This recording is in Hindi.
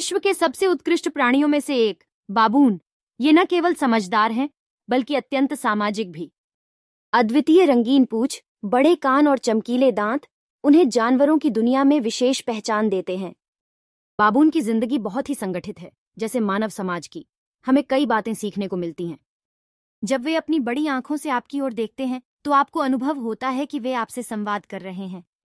विश्व के सबसे उत्कृष्ट प्राणियों में से एक बाबून ये न केवल समझदार हैं बल्कि अत्यंत सामाजिक भी अद्वितीय रंगीन पूछ बड़े कान और चमकीले दांत उन्हें जानवरों की दुनिया में विशेष पहचान देते हैं बाबून की जिंदगी बहुत ही संगठित है जैसे मानव समाज की हमें कई बातें सीखने को मिलती हैं जब वे अपनी बड़ी आंखों से आपकी ओर देखते हैं तो आपको अनुभव होता है कि वे आपसे संवाद कर रहे हैं